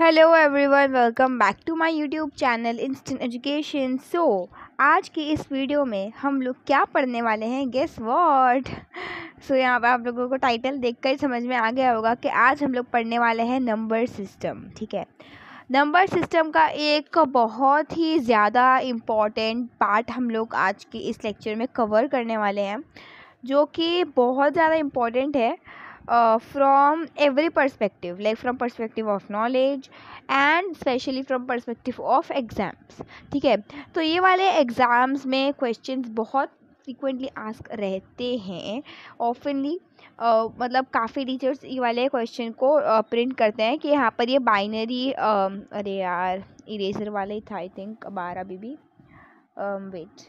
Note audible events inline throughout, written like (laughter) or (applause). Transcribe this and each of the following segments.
hello everyone welcome back to my YouTube channel instant education so आज की इस video में हम लोग क्या पढ़ने वाले हैं गेस व्हाट सो यहाँ पर आप लोगों को टाइटल देखकर समझ में आ गया होगा कि आज हम लोग पढ़ने वाले हैं नंबर सिस्टम ठीक है नंबर सिस्टम का एक बहुत ही ज़्यादा इम्पॉर्टेंट पार्ट हम लोग आज के इस लेक्चर में कवर करने वाले हैं जो कि बहुत ज़्यादा इम्पॉर्टेंट है from every perspective like from perspective of knowledge and specially from perspective of exams ठीक है तो ये वाले एग्ज़ाम्स में क्वेश्चन बहुत फ्रिक्वेंटली आस्क रहते हैं ऑफनली uh, मतलब काफ़ी टीचर्स ये वाले क्वेश्चन को प्रिंट uh, करते हैं कि यहाँ पर ये बाइनरी um, अरे यार इरेजर वाला ही था आई थिंक बारह अभी भी वेट um,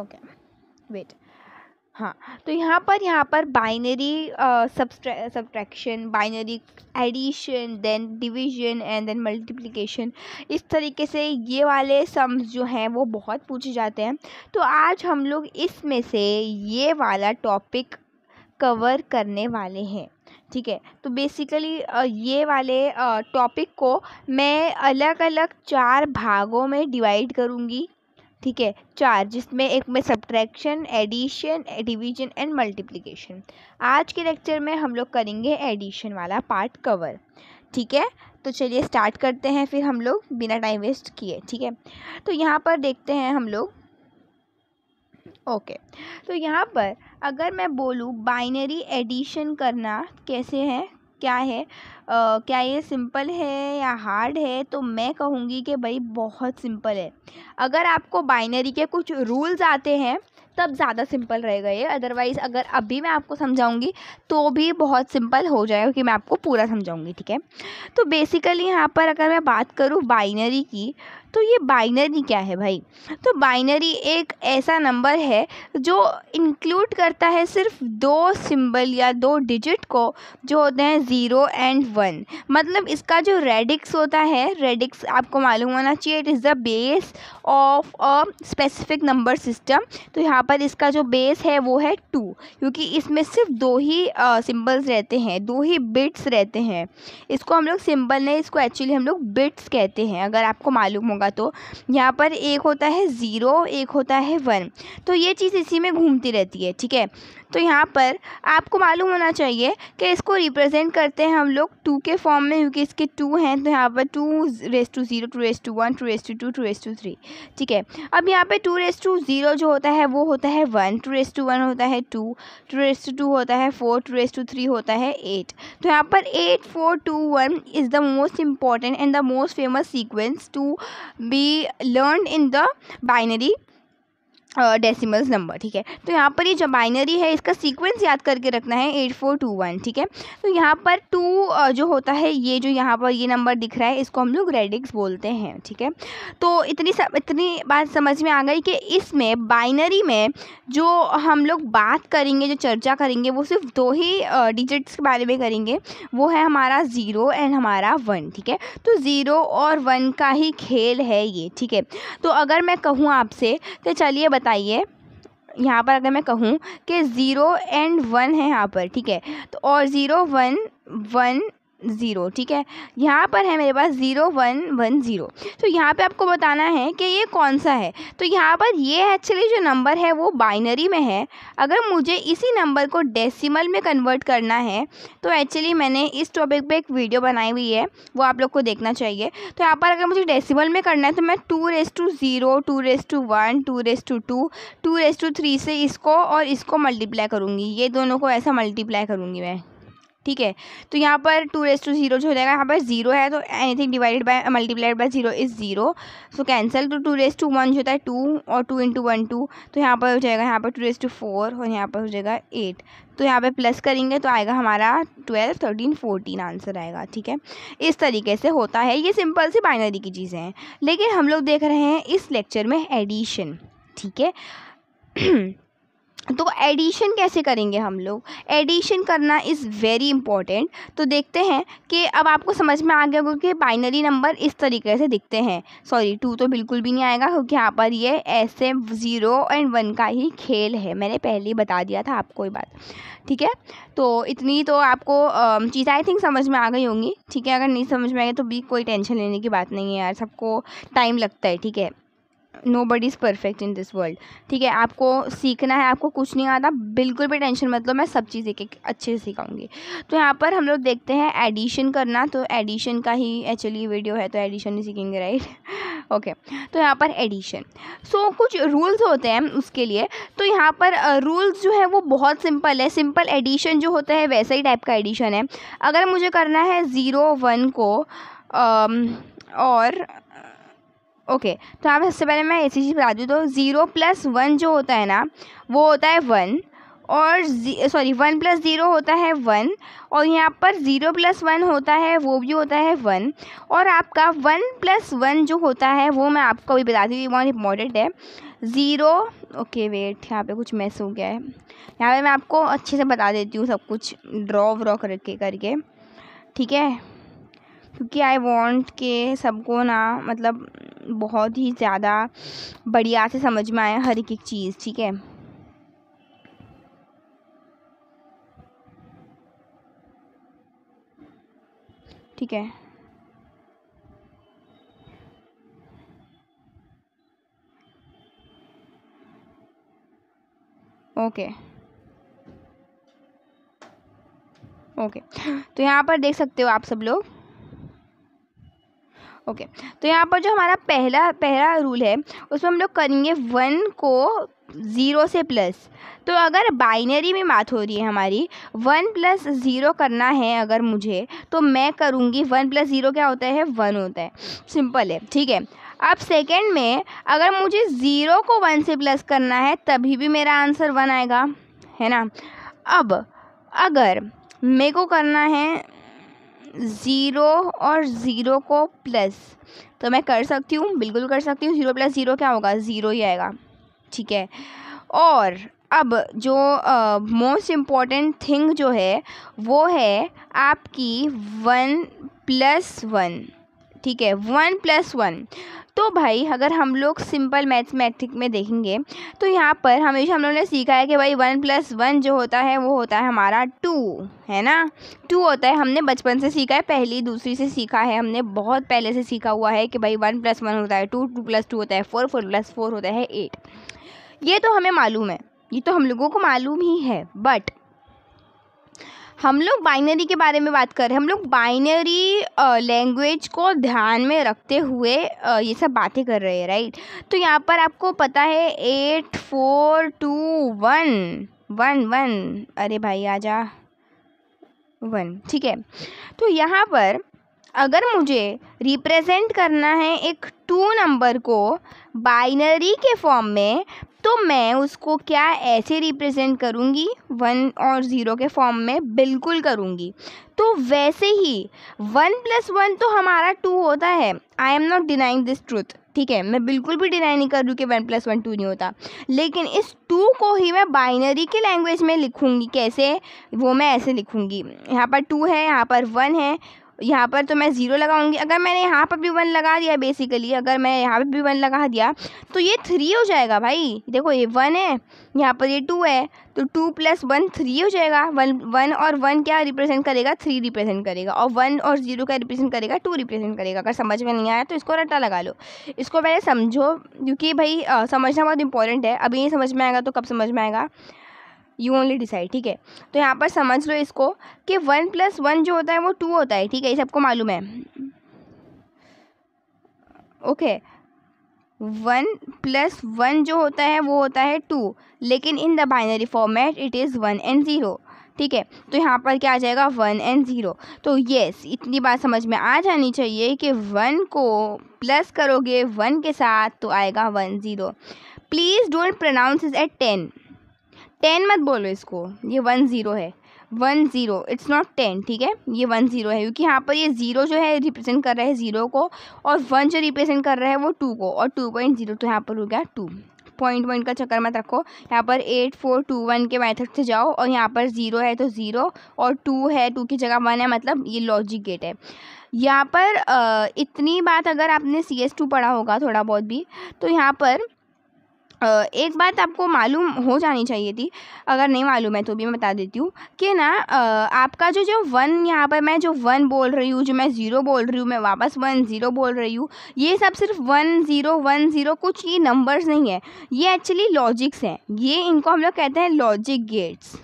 ओके वेट हाँ तो यहाँ पर यहाँ पर binary subtraction binary addition then division and then multiplication इस तरीके से ये वाले सम्स जो हैं वो बहुत पूछे जाते हैं तो आज हम लोग इसमें से ये वाला टॉपिक कवर करने वाले हैं ठीक है तो बेसिकली ये वाले टॉपिक को मैं अलग अलग चार भागों में डिवाइड करूँगी ठीक है चार जिसमें एक में subtraction addition division and multiplication आज के लेक्चर में हम लोग करेंगे एडिशन वाला पार्ट कवर ठीक है तो चलिए स्टार्ट करते हैं फिर हम लोग बिना टाइम वेस्ट किए ठीक है तो यहाँ पर देखते हैं हम लोग ओके तो यहाँ पर अगर मैं बोलूँ बाइनरी एडिशन करना कैसे है क्या है क्या ये सिंपल है या हार्ड है तो मैं कहूँगी कि भाई बहुत सिंपल है अगर आपको बाइनरी के कुछ रूल्स आते हैं तब ज़्यादा सिंपल रहेगा ये अदरवाइज़ अगर अभी मैं आपको समझाऊंगी तो भी बहुत सिंपल हो जाएगा क्योंकि मैं आपको पूरा समझाऊंगी ठीक है तो बेसिकली यहाँ पर अगर मैं बात करूँ बाइनरी की तो ये बाइनरी क्या है भाई तो बाइनरी एक ऐसा नंबर है जो इंक्लूड करता है सिर्फ दो सिंबल या दो डिजिट को जो होते हैं ज़ीरो एंड वन मतलब इसका जो रेडिक्स होता है रेडिक्स आपको मालूम होना चाहिए it is the base of a specific number system तो यहाँ पर इसका जो बेस है वो है टू क्योंकि इसमें सिर्फ दो ही सिम्बल्स uh, रहते हैं दो ही बिट्स रहते हैं इसको हम लोग सिम्बल नहीं इसको एक्चुअली हम लोग बिट्स कहते हैं अगर आपको मालूम होगा होगा तो यहाँ पर एक होता है ज़ीरो एक होता है वन तो ये चीज़ इसी में घूमती रहती है ठीक है तो यहाँ पर आपको मालूम होना चाहिए कि इसको रिप्रेजेंट करते हैं हम लोग टू के फॉर्म में क्योंकि इसके टू हैं तो यहाँ पर two raise two zero two raise two one two raise two two two raise two three ठीक है अब यहाँ पर टू रेस टू ज़ीरो जो होता है वो होता है one two raise two one होता है two two raise two two होता है four two raise two three होता है एट तो यहाँ पर eight four two one is the most important and the most famous sequence to be learn in the binary decimals number ठीक है तो यहाँ पर ये जो बाइनरी है इसका सीक्वेंस याद करके रखना है एट फोर टू वन ठीक है तो यहाँ पर टू जो होता है ये जो यहाँ पर ये नंबर दिख रहा है इसको हम लोग रेडिक्स बोलते हैं ठीक है तो इतनी सब इतनी बात समझ में आ गई कि इसमें बाइनरी में जो हम लोग बात करेंगे जो चर्चा करेंगे वो सिर्फ दो ही डिजिट्स के बारे में करेंगे वो है हमारा ज़ीरो एंड हमारा वन ठीक है तो ज़ीरो और वन का ही खेल है ये ठीक है तो अगर मैं कहूँ आपसे तो चलिए बताइए यहाँ पर अगर मैं कहूँ कि ज़ीरो एंड वन है यहाँ पर ठीक है तो और ज़ीरो वन वन ज़ीरो ठीक है यहाँ पर है मेरे पास ज़ीरो वन वन ज़ीरो तो यहाँ पे आपको बताना है कि ये कौन सा है तो यहाँ पर ये एक्चुअली जो नंबर है वो बाइनरी में है अगर मुझे इसी नंबर को डेसिमल में कन्वर्ट करना है तो एक्चुअली मैंने इस टॉपिक पे एक वीडियो बनाई हुई है वो आप लोग को देखना चाहिए तो यहाँ पर अगर मुझे डेसीमल में करना है तो मैं two raise two zero two raise two one two raise two two two raise two three से इसको और इसको मल्टीप्लाई करूँगी ये दोनों को ऐसा मल्टीप्लाई करूँगी मैं ठीक है तो यहाँ पर टू रेस टू जीरो जो हो जाएगा यहाँ पर जीरो है तो anything divided by multiplied by zero is zero so cancel तो टू रेस टू वन जो होता है टू और टू इंटू वन टू तो यहाँ पर हो जाएगा यहाँ पर टू रेस टू फोर और यहाँ पर हो जाएगा एट तो यहाँ पर प्लस करेंगे तो आएगा हमारा ट्वेल्व थर्टीन फोर्टीन आंसर आएगा ठीक है इस तरीके से होता है ये सिंपल सी बाइनरी की चीज़ें हैं लेकिन हम लोग देख रहे हैं इस लेक्चर में एडिशन ठीक है (clears throat) तो एडिशन कैसे करेंगे हम लोग एडिशन करना इज़ वेरी इंपॉर्टेंट तो देखते हैं कि अब आपको समझ में आ गया होगा कि बाइनरी नंबर इस तरीके से दिखते हैं सॉरी टू तो बिल्कुल भी नहीं आएगा क्योंकि यहाँ पर ये ऐसे ज़ीरो एंड वन का ही खेल है मैंने पहले ही बता दिया था आपको ये बात ठीक है तो इतनी तो आपको चीज़ आई थिंक समझ में आ गई होंगी ठीक है अगर नहीं समझ में आएगी तो भी कोई टेंशन लेने की बात नहीं है यार सबको टाइम लगता है ठीक है nobody is perfect in this world ठीक है आपको सीखना है आपको कुछ नहीं आता बिल्कुल भी टेंशन मतलब मैं सब चीज़ एक एक अच्छे से सिखाऊंगी तो यहाँ पर हम लोग देखते हैं एडिशन करना तो एडिशन का ही एक्चुअली वीडियो है तो एडिशन ही सीखेंगे राइट ओके (laughs) तो यहाँ पर एडिशन सो so, कुछ रूल्स होते हैं उसके लिए तो यहाँ पर रूल्स जो है वो बहुत सिंपल है सिंपल एडिशन जो होता है वैसा ही टाइप का एडिशन है अगर मुझे करना है ज़ीरो वन को और ओके तो यहाँ पर सबसे पहले मैं ऐसी चीज़ बता दूँ तो ज़ीरो प्लस वन जो होता है ना वो होता है वन और सॉरी वन प्लस ज़ीरो होता है वन और यहाँ पर ज़ीरो प्लस वन होता है वो भी होता है वन और आपका वन प्लस वन जो होता है वो मैं आपको भी बताती हूँ बहुत इंपॉर्टेंट है ज़ीरो ओके वेट यहाँ पे कुछ मैस हो गया है यहाँ पे मैं आपको अच्छे से बता देती हूँ सब कुछ ड्रॉ व्रॉ करके करके ठीक है क्योंकि आई वॉन्ट के सबको ना मतलब बहुत ही ज़्यादा बढ़िया से समझ में आए हर एक एक चीज़ ठीक है ठीक है ओके ओके तो यहाँ पर देख सकते हो आप सब लोग ओके तो यहाँ पर जो हमारा पहला पहला रूल है उसमें हम लोग करेंगे वन को ज़ीरो से प्लस तो अगर बाइनरी में बात हो रही है हमारी वन प्लस ज़ीरो करना है अगर मुझे तो मैं करूँगी वन प्लस ज़ीरो क्या होता है वन होता है सिंपल है ठीक है अब सेकेंड में अगर मुझे ज़ीरो को वन से प्लस करना है तभी भी मेरा आंसर वन आएगा है ना अब अगर मेरे को करना है ज़ीरो और ज़ीरो को प्लस तो मैं कर सकती हूँ बिल्कुल कर सकती हूँ ज़ीरो प्लस ज़ीरो क्या होगा ज़ीरो ही आएगा ठीक है और अब जो मोस्ट इम्पॉर्टेंट थिंग जो है वो है आपकी वन प्लस वन ठीक है वन प्लस वन तो भाई अगर हम लोग सिंपल मैथमेटिक में देखेंगे तो यहाँ पर हमेशा हम लोगों ने सीखा है कि भाई वन प्लस वन जो होता है वो होता है हमारा टू है ना टू होता है हमने बचपन से सीखा है पहली दूसरी से सीखा है हमने बहुत पहले से सीखा हुआ है कि भाई वन प्लस वन होता है टू टू प्लस टू होता है फोर फोर प्लस फोर होता है एट ये तो हमें मालूम है ये तो हम लोगों को मालूम ही है बट हम लोग बाइनरी के बारे में बात कर रहे हैं हम लोग बाइनरी लैंग्वेज को ध्यान में रखते हुए ये सब बातें कर रहे हैं राइट तो यहाँ पर आपको पता है eight four two one one one अरे भाई आ जा वन ठीक है तो यहाँ पर अगर मुझे रिप्रेजेंट करना है एक टू नंबर को बाइनरी के फॉर्म में तो मैं उसको क्या ऐसे रिप्रेजेंट करूँगी वन और ज़ीरो के फॉर्म में बिल्कुल करूँगी तो वैसे ही वन प्लस वन तो हमारा टू होता है I am not denying this truth ठीक है मैं बिल्कुल भी डिनाई नहीं कर रही कि वन प्लस वन टू नहीं होता लेकिन इस टू को ही मैं बाइनरी के लैंग्वेज में लिखूँगी कैसे वो मैं ऐसे लिखूँगी यहाँ पर टू है यहाँ पर वन है यहाँ पर तो मैं ज़ीरो लगाऊंगी अगर मैंने यहाँ पर भी वन लगा दिया बेसिकली अगर मैं यहाँ पर भी वन लगा दिया तो ये थ्री हो जाएगा भाई देखो ये वन है यहाँ पर ये टू है तो टू प्लस वन थ्री हो जाएगा वन वन और वन क्या रिप्रेजेंट करेगा थ्री रिप्रेजेंट करेगा और वन और जीरो का रिप्रेजेंट करेगा टू रिप्रेजेंट करेगा अगर समझ में नहीं आया तो इसको रट्टा लगा लो इसको पहले समझो क्योंकि भाई आ, समझना बहुत इंपॉर्टेंट है अभी नहीं समझ में आएगा तो कब समझ में आएगा यू ओनली डिसाइड ठीक है तो यहाँ पर समझ लो इसको कि वन प्लस वन जो होता है वो टू होता है ठीक है ये सबको मालूम है ओके वन प्लस वन जो होता है वो होता है टू लेकिन in the binary format it is one and zero ठीक है तो यहाँ पर क्या आ जाएगा वन एंड ज़ीरो तो येस इतनी बात समझ में आ जानी चाहिए कि वन को प्लस करोगे वन के साथ तो आएगा one zero please don't pronounce is at ten ten मत बोलो इसको ये वन ज़ीरो है one zero it's not ten ठीक है ये वन ज़ीरो है क्योंकि यहाँ पर ये ज़ीरो जो है रिप्रेजेंट कर रहा है ज़ीरो को और वन जो रिप्रेजेंट कर रहा है वो टू को और टू पॉइंट ज़ीरो तो यहाँ पर हो गया टू पॉइंट पॉइंट का चक्कर मत रखो यहाँ पर एट फोर टू वन के मैथड से जाओ और यहाँ पर ज़ीरो है तो ज़ीरो और टू है टू की जगह वन है मतलब ये लॉजिक गेट है यहाँ पर इतनी बात अगर आपने सी एस टू पढ़ा होगा थोड़ा बहुत भी तो यहाँ पर एक बात आपको मालूम हो जानी चाहिए थी अगर नहीं मालूम है तो भी मैं बता देती हूँ कि ना आपका जो जो वन यहाँ पर मैं जो वन बोल रही हूँ जो मैं ज़ीरो बोल रही हूँ मैं वापस वन ज़ीरो बोल रही हूँ ये सब सिर्फ वन ज़ीरो वन ज़ीरो कुछ ये नंबर्स नहीं है ये एक्चुअली लॉजिक्स हैं ये इनको हम लोग कहते हैं लॉजिक गेट्स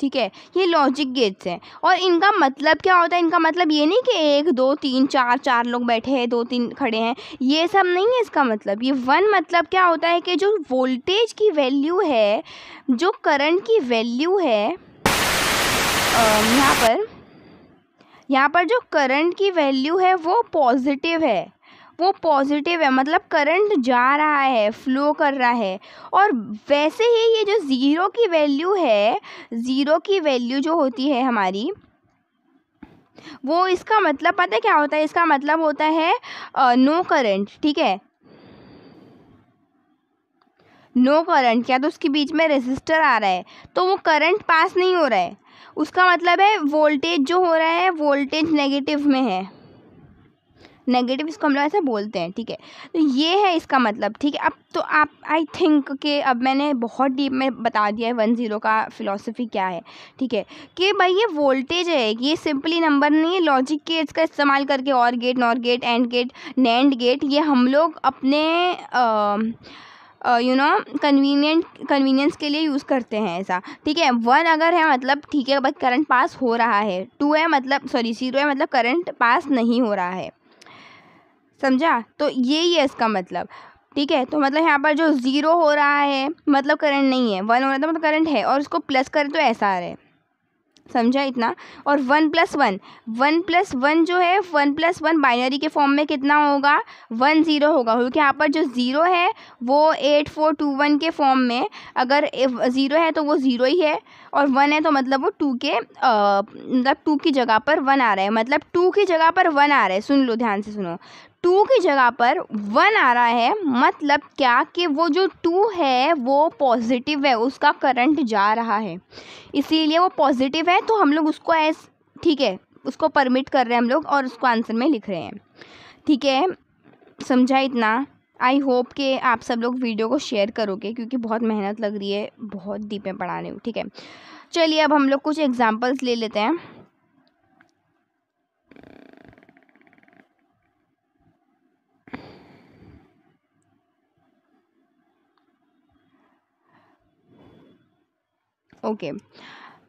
ठीक है ये लॉजिक गेट्स हैं और इनका मतलब क्या होता है इनका मतलब ये नहीं कि एक दो तीन चार चार लोग बैठे हैं दो तीन खड़े हैं ये सब नहीं है इसका मतलब ये वन मतलब क्या होता है कि जो वोल्टेज की वैल्यू है जो करंट की वैल्यू है यहाँ पर यहाँ पर जो करंट की वैल्यू है वो पॉजिटिव है वो पॉजिटिव है मतलब करंट जा रहा है फ्लो कर रहा है और वैसे ही ये जो ज़ीरो की वैल्यू है ज़ीरो की वैल्यू जो होती है हमारी वो इसका मतलब पता है क्या होता है इसका मतलब होता है नो करंट ठीक है नो करंट क्या तो उसके बीच में रेजिस्टर आ रहा है तो वो करंट पास नहीं हो रहा है उसका मतलब है वोल्टेज जो हो रहा है वोल्टेज नेगेटिव में है नेगेटिव इसको हम लोग ऐसा बोलते हैं ठीक है तो ये है इसका मतलब ठीक है अब तो आप आई थिंक कि अब मैंने बहुत डीप में बता दिया है वन ज़ीरो का फ़िलोसफी क्या है ठीक है कि भाई ये वोल्टेज है ये सिंपली नंबर नहीं है लॉजिक के इसका इस्तेमाल करके और gate NOR gate and gate NAND gate ये हम लोग अपने आ, यू नो कन्वीनियंट कन्वीनियंस के लिए यूज़ करते हैं ऐसा ठीक है वन अगर है मतलब ठीक है बस करंट पास हो रहा है टू है मतलब सॉरी ज़ीरो है मतलब करंट पास नहीं हो रहा है समझा तो यही है इसका मतलब ठीक है तो मतलब यहाँ पर जो ज़ीरो हो रहा है मतलब करंट नहीं है वन हो रहा था तो मतलब करंट है और उसको प्लस करें तो ऐसा आ रहा है समझा इतना और one plus one one plus one जो है वन प्लस वन बाइनरी के फॉर्म में कितना होगा वन ज़ीरो होगा क्योंकि यहाँ पर जो ज़ीरो है वो एट फोर टू वन के फॉर्म में अगर ज़ीरो है तो वो ज़ीरो ही है और वन है तो मतलब वो टू के मतलब टू की जगह पर वन आ रहा है मतलब टू की जगह पर वन आ रहा है सुन लो ध्यान से सुनो टू की जगह पर वन आ रहा है मतलब क्या कि वो जो टू है वो पॉजिटिव है उसका करंट जा रहा है इसीलिए वो पॉजिटिव है तो हम लोग उसको एस ठीक है उसको परमिट कर रहे हैं हम लोग और उसको आंसर में लिख रहे हैं ठीक है समझा इतना आई होप कि आप सब लोग वीडियो को शेयर करोगे क्योंकि बहुत मेहनत लग रही है बहुत डीप में पढ़ाने में ठीक है चलिए अब हम लोग कुछ एग्जाम्पल्स ले लेते हैं ओके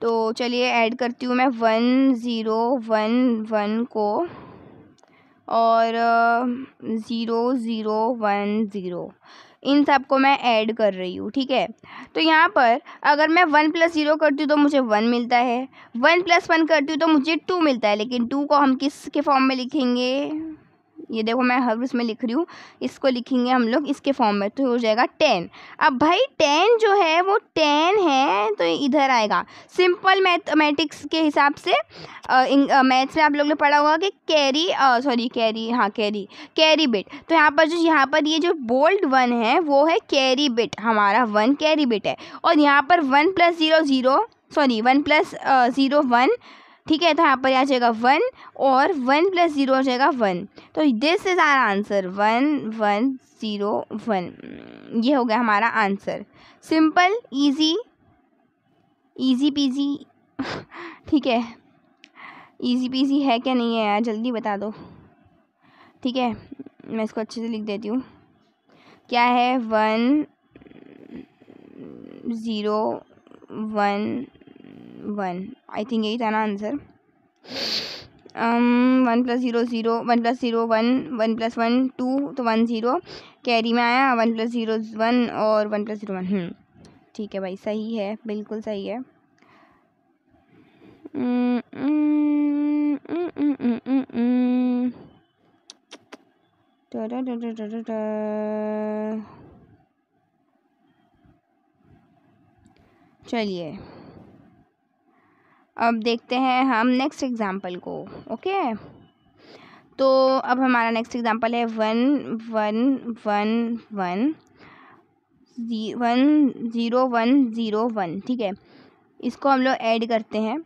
तो चलिए ऐड करती हूँ मैं वन ज़ीरो वन वन को और ज़ीरो ज़ीरो वन ज़ीरो इन सब को मैं ऐड कर रही हूँ ठीक है तो यहाँ पर अगर मैं वन प्लस ज़ीरो करती हूँ तो मुझे वन मिलता है वन प्लस वन करती हूँ तो मुझे टू मिलता है लेकिन टू को हम किस के फॉर्म में लिखेंगे ये देखो मैं हर उसमें लिख रही हूँ इसको लिखेंगे हम लोग इसके फॉर्म में तो हो जाएगा टेन अब भाई टेन जो है वो टेन है तो इधर आएगा सिंपल मैथमेटिक्स के हिसाब से मैथ्स में आप लोग ने पढ़ा होगा कि कैरी सॉरी कैरी हाँ कैरी कैरी बिट तो यहाँ पर जो यहाँ पर ये जो बोल्ड वन है वो है कैरी बिट हमारा वन कैरी बिट है और यहाँ पर one plus zero zero sorry one plus zero one ठीक है तो यहाँ पर आ जाएगा वन और वन प्लस ज़ीरो हो जाएगा वन तो this is our answer one one zero one हम्म, ये हो गया हमारा answer simple easy easy peasy ठीक है इजी पीजी है क्या नहीं है यार जल्दी बता दो ठीक है मैं इसको अच्छे से लिख देती हूँ क्या है one zero one one I think यही था ना answer one plus zero zero one plus zero one one plus one two तो वन ज़ीरो कैरी में आया वन प्लस ज़ीरो वन और वन प्लस ज़ीरो वन ठीक है भाई सही है बिल्कुल सही है चलिए अब देखते हैं हम नेक्स्ट एग्ज़ाम्पल को ओके तो अब हमारा नेक्स्ट एग्ज़ाम्पल है one one one one one zero one zero one ठीक है इसको हम लोग ऐड करते हैं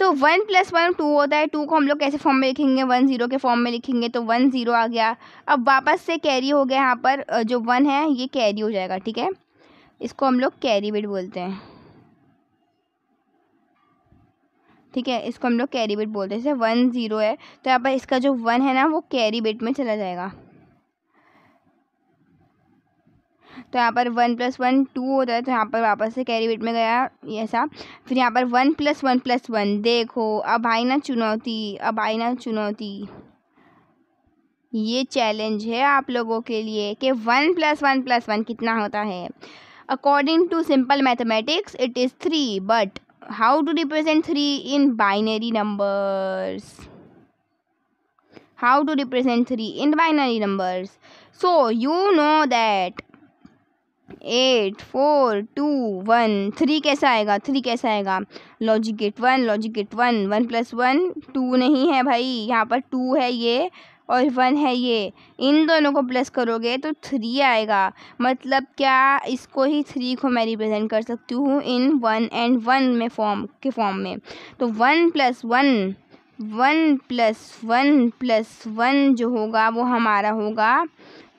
तो वन प्लस वन टू होता है टू को हम लोग कैसे फॉर्म में लिखेंगे वन ज़ीरो के फॉर्म में लिखेंगे तो वन ज़ीरो आ गया अब वापस से कैरी हो गया यहाँ पर जो वन है ये कैरी हो जाएगा ठीक है इसको हम लोग कैरी बिट बोलते हैं ठीक है इसको हम लोग कैरी बिट बोलते हैं जैसे वन ज़ीरो है तो यहाँ पर इसका जो वन है ना वो कैरी बिट में चला जाएगा तो यहाँ पर वन प्लस वन टू होता है तो यहाँ पर वापस से कैरी बेट में गया ऐसा फिर यहाँ पर one plus one plus one देखो अब आई ना चुनौती अब आई ना चुनौती ये चैलेंज है आप लोगों के लिए कि one plus one plus one कितना होता है according to simple mathematics it is three but how to represent 3 in binary numbers how to represent 3 in binary numbers so you know that eight four two one three कैसा आएगा three कैसा आएगा logic gate one logic gate one one plus one two नहीं है भाई यहाँ पर to है ये और वन है ये इन दोनों को प्लस करोगे तो थ्री आएगा मतलब क्या इसको ही थ्री को मैं रिप्रेजेंट कर सकती हूँ इन वन एंड वन में फॉर्म के फॉर्म में तो one plus one one plus one plus one जो होगा वो हमारा होगा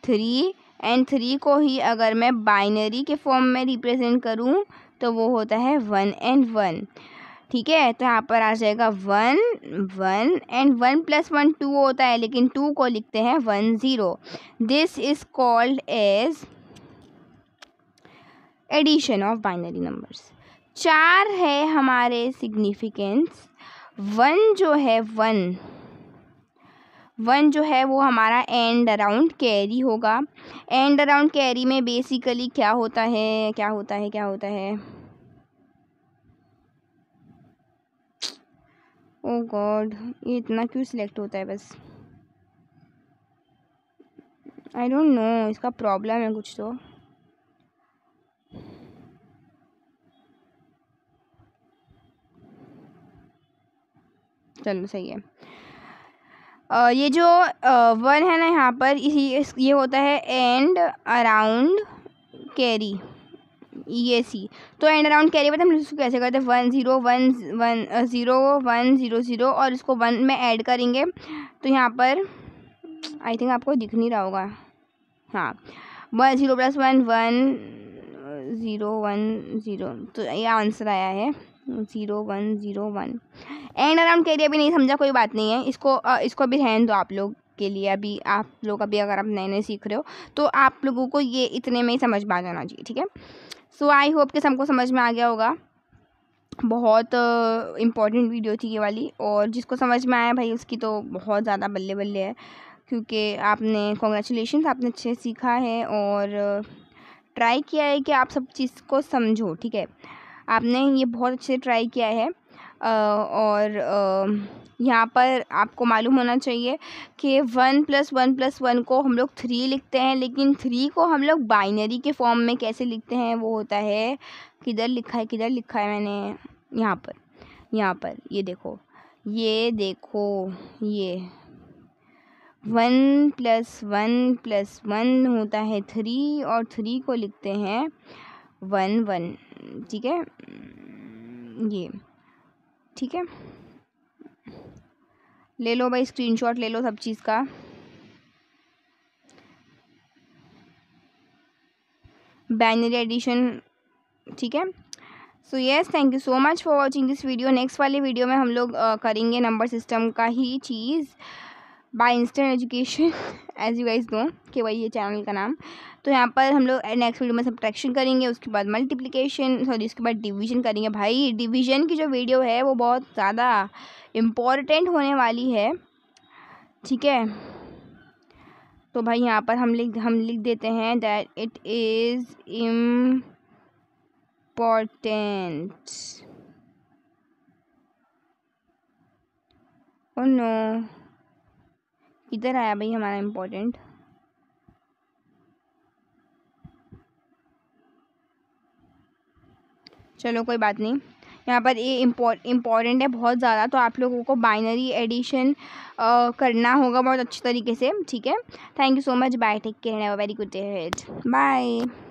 थ्री एंड थ्री को ही अगर मैं बाइनरी के फॉर्म में रिप्रेजेंट करूँ तो वो होता है वन एंड वन ठीक है तो यहाँ पर आ जाएगा one one and one plus one two होता है लेकिन टू को लिखते हैं one zero this is called as addition of binary numbers चार है हमारे सिग्निफिकेंस वन जो है वन वन जो है वो हमारा एंड अराउंड कैरी होगा एंड अराउंड कैरी में बेसिकली क्या होता है क्या होता है क्या होता है ओ oh गॉड ये इतना क्यों सिलेक्ट होता है बस आई डोंट नो इसका प्रॉब्लम है कुछ तो चलो सही है आ, ये जो वन है ना यहाँ पर ये, ये होता है एंड अराउंड कैरी ये सी तो एंड अराउंड कैरी पता हम इसको कैसे करते हैं one zero one one zero one zero zero और इसको वन में ऐड करेंगे तो यहाँ पर आई थिंक आपको दिख नहीं रहा होगा हाँ one zero plus one one zero one zero तो ये आंसर आया है zero one zero one end around carry अभी नहीं समझा कोई बात नहीं है इसको इसको अभी रहन दो आप लोग के लिए अभी आप लोग अभी अगर आप नए नए सीख रहे हो तो आप लोगों को ये इतने में ही समझ में आ जाना चाहिए ठीक है सो आई होप कि सबको समझ में आ गया होगा बहुत इम्पॉर्टेंट वीडियो थी ये वाली और जिसको समझ में आया भाई उसकी तो बहुत ज़्यादा बल्ले बल्ले है क्योंकि आपने कॉन्ग्रेचुलेशन आपने अच्छे सीखा है और ट्राई किया है कि आप सब चीज़ को समझो ठीक है आपने ये बहुत अच्छे ट्राई किया है और यहाँ पर आपको मालूम होना चाहिए कि one plus one plus one को हम लोग थ्री लिखते हैं लेकिन थ्री को हम लोग बाइनरी के फॉर्म में कैसे लिखते हैं वो होता है किधर लिखा है किधर लिखा है मैंने यहाँ पर यहाँ पर ये देखो ये देखो ये one plus one plus one होता है थ्री और थ्री को लिखते हैं वन वन ठीक है ये ठीक है ले लो भाई स्क्रीनशॉट ले लो सब चीज़ का बैनरी एडिशन ठीक है so yes thank you so much for watching this video next वाले वीडियो में हम लोग uh, करेंगे नंबर सिस्टम का ही चीज़ by instant education as you guys know कि वही ये चैनल का नाम तो यहाँ पर हम लोग नेक्स्ट वीडियो में सब्ट्रैक्शन करेंगे उसके बाद मल्टीप्लिकेशन सॉरी उसके बाद डिवीजन करेंगे भाई डिवीजन की जो वीडियो है वो बहुत ज़्यादा इम्पॉर्टेंट होने वाली है ठीक है तो भाई यहाँ पर हम लिख हम लिख देते हैं that it is important oh no किधर आया भाई हमारा इम्पोर्टेंट चलो कोई बात नहीं यहाँ पर ये इम्पोर्टेंट है बहुत ज़्यादा तो आप लोगों को बाइनरी एडिशन करना होगा बहुत अच्छे तरीके से ठीक है thank you so much bye take care very good day हेड बाय